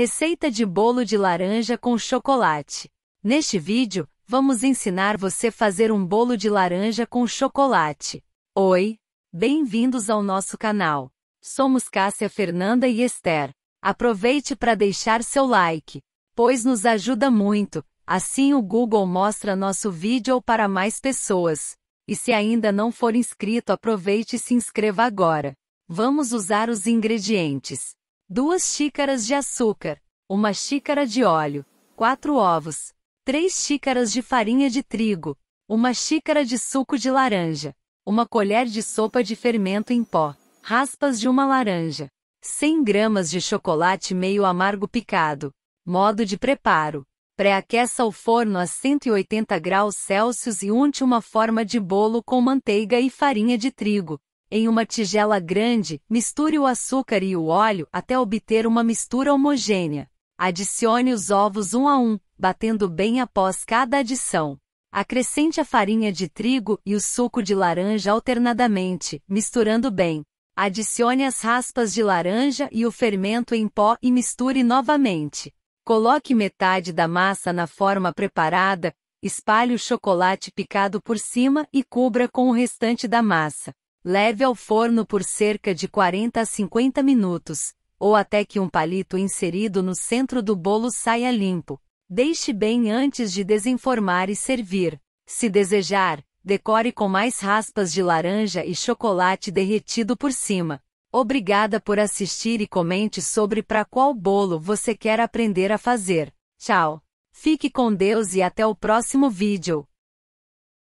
Receita de bolo de laranja com chocolate. Neste vídeo, vamos ensinar você a fazer um bolo de laranja com chocolate. Oi, bem-vindos ao nosso canal. Somos Cássia Fernanda e Esther. Aproveite para deixar seu like, pois nos ajuda muito, assim o Google mostra nosso vídeo para mais pessoas. E se ainda não for inscrito, aproveite e se inscreva agora. Vamos usar os ingredientes. 2 xícaras de açúcar, 1 xícara de óleo, 4 ovos, 3 xícaras de farinha de trigo, 1 xícara de suco de laranja, 1 colher de sopa de fermento em pó, raspas de uma laranja, 100 gramas de chocolate meio amargo picado. Modo de preparo: pré-aqueça o forno a 180 graus Celsius e unte uma forma de bolo com manteiga e farinha de trigo. Em uma tigela grande, misture o açúcar e o óleo até obter uma mistura homogênea. Adicione os ovos um a um, batendo bem após cada adição. Acrescente a farinha de trigo e o suco de laranja alternadamente, misturando bem. Adicione as raspas de laranja e o fermento em pó e misture novamente. Coloque metade da massa na forma preparada, espalhe o chocolate picado por cima e cubra com o restante da massa. Leve ao forno por cerca de 40 a 50 minutos, ou até que um palito inserido no centro do bolo saia limpo. Deixe bem antes de desenformar e servir. Se desejar, decore com mais raspas de laranja e chocolate derretido por cima. Obrigada por assistir e comente sobre para qual bolo você quer aprender a fazer. Tchau! Fique com Deus e até o próximo vídeo.